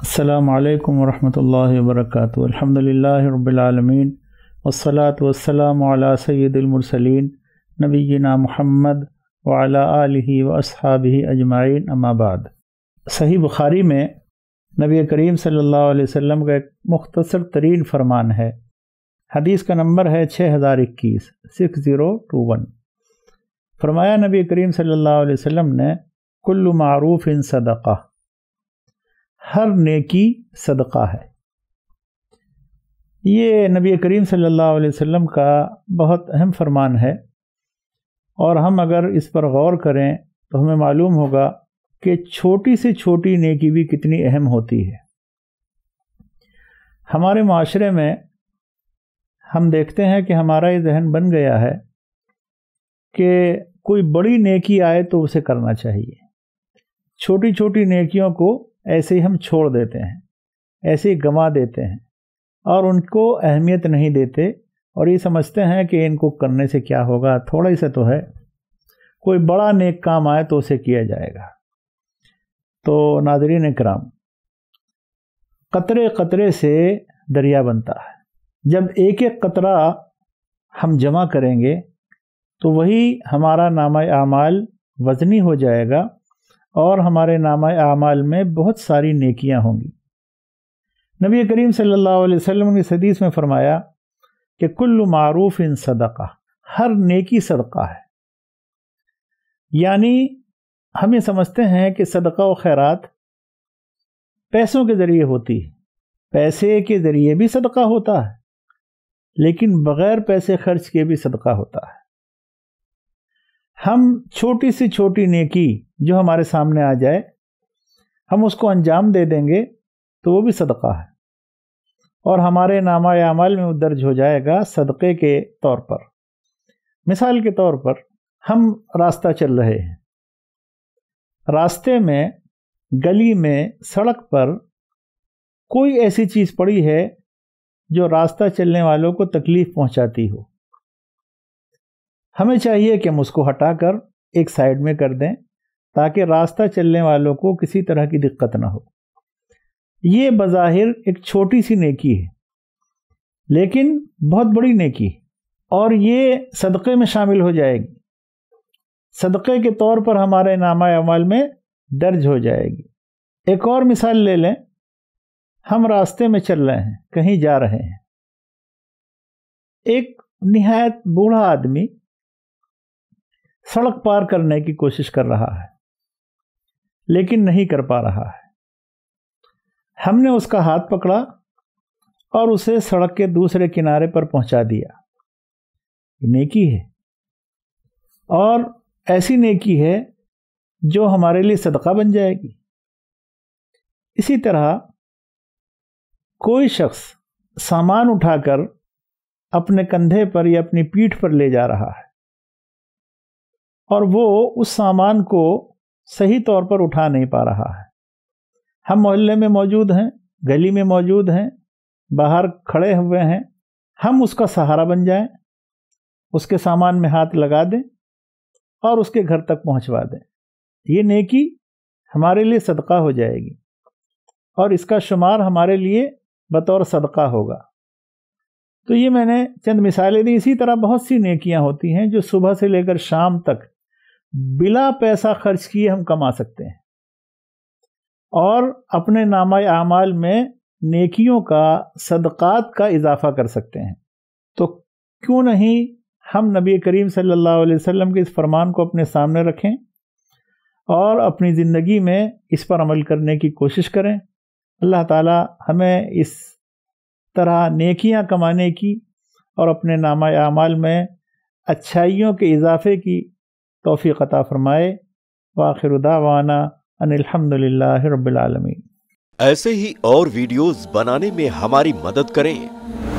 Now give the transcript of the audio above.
अल्लाम वरम् वर्क अल्हम्दुलिल्लाह रबालमीन वसलात वसलाम सैदुलमरसलिन नबीना मोहम्मद वाला व असहाबी अजमाइन अमाबाद सही बुखारी में नबी करीम सल्लल्लाहु अलैहि का एक मुख्तसर तरीन फरमान है हदीस का नंबर है छः हज़ार इक्कीस सिक्स ज़ीरो टू वन फरमाया नबी करीम सल्ला अलैहि ने कुल्लु मारूफ़ इन सदक़ा हर नेकी सदका है ये नबी करीम सल्लल्लाहु अलैहि वसल्लम का बहुत अहम फरमान है और हम अगर इस पर गौर करें तो हमें मालूम होगा कि छोटी से छोटी नेकी भी कितनी अहम होती है हमारे माशरे में हम देखते हैं कि हमारा ये जहन बन गया है कि कोई बड़ी नेकी आए तो उसे करना चाहिए छोटी छोटी नेकियों को ऐसे ही हम छोड़ देते हैं ऐसे ही गंवा देते हैं और उनको अहमियत नहीं देते और ये समझते हैं कि इनको करने से क्या होगा थोड़ा ही सा तो है कोई बड़ा नेक काम आए तो उसे किया जाएगा तो नाजरीन कराम कतरे कतरे से दरिया बनता है जब एक एक कतरा हम जमा करेंगे तो वही हमारा नामा आमाल वज़नी हो जाएगा और हमारे नामा आमाल में बहुत सारी नेकियां होंगी नबी करीम सल्लल्लाहु अलैहि वसल्लम ने सदीस में फरमाया कि कुल्लु मारूफ इन सदका हर नेकी सदका है यानी हम ये समझते हैं कि सदका व खैरात पैसों के ज़रिए होती है पैसे के ज़रिए भी सदका होता है लेकिन बग़ैर पैसे खर्च के भी सदका होता है हम छोटी सी छोटी नेकी जो हमारे सामने आ जाए हम उसको अंजाम दे देंगे तो वो भी सदका है और हमारे नामा अमल में दर्ज हो जाएगा सदक़े के तौर पर मिसाल के तौर पर हम रास्ता चल रहे हैं रास्ते में गली में सड़क पर कोई ऐसी चीज़ पड़ी है जो रास्ता चलने वालों को तकलीफ़ पहुंचाती हो हमें चाहिए कि हम उसको हटाकर एक साइड में कर दें ताकि रास्ता चलने वालों को किसी तरह की दिक्कत ना हो ये बज़ाहिर एक छोटी सी नेकी है लेकिन बहुत बड़ी नेकी है और ये सदक़े में शामिल हो जाएगी सदक़े के तौर पर हमारे नामा अमल में दर्ज हो जाएगी एक और मिसाल ले लें हम रास्ते में चल रहे हैं कहीं जा रहे हैं एक निहायत बूढ़ा आदमी सड़क पार करने की कोशिश कर रहा है लेकिन नहीं कर पा रहा है हमने उसका हाथ पकड़ा और उसे सड़क के दूसरे किनारे पर पहुंचा दिया नेकी है और ऐसी नेकी है जो हमारे लिए सदका बन जाएगी इसी तरह कोई शख्स सामान उठाकर अपने कंधे पर या अपनी पीठ पर ले जा रहा है और वो उस सामान को सही तौर पर उठा नहीं पा रहा है हम मोहल्ले में मौजूद हैं गली में मौजूद हैं बाहर खड़े हुए हैं हम उसका सहारा बन जाएं, उसके सामान में हाथ लगा दें और उसके घर तक पहुंचवा दें ये नेकी हमारे लिए सदका हो जाएगी और इसका शुमार हमारे लिए बतौर सदका होगा तो ये मैंने चंद मिसालें दी इसी तरह बहुत सी नेकियां होती हैं जो सुबह से लेकर शाम तक बिला पैसा खर्च किए हम कमा सकते हैं और अपने नामा अमाल में नेकियों का सदक़ात का इजाफा कर सकते हैं तो क्यों नहीं हम नबी करीम सल्लल्लाहु अलैहि वसल्लम के इस फरमान को अपने सामने रखें और अपनी ज़िंदगी में इस पर अमल करने की कोशिश करें अल्लाह ताला हमें इस तरह नेकियां कमाने की और अपने नामा अमाल में अच्छाइयों के इजाफे की तोफ़ी क़ता फ़रमाए वाखिर उदावाना अनिलहमदिल्ला रबालमीन ऐसे ही और वीडियोस बनाने में हमारी मदद करें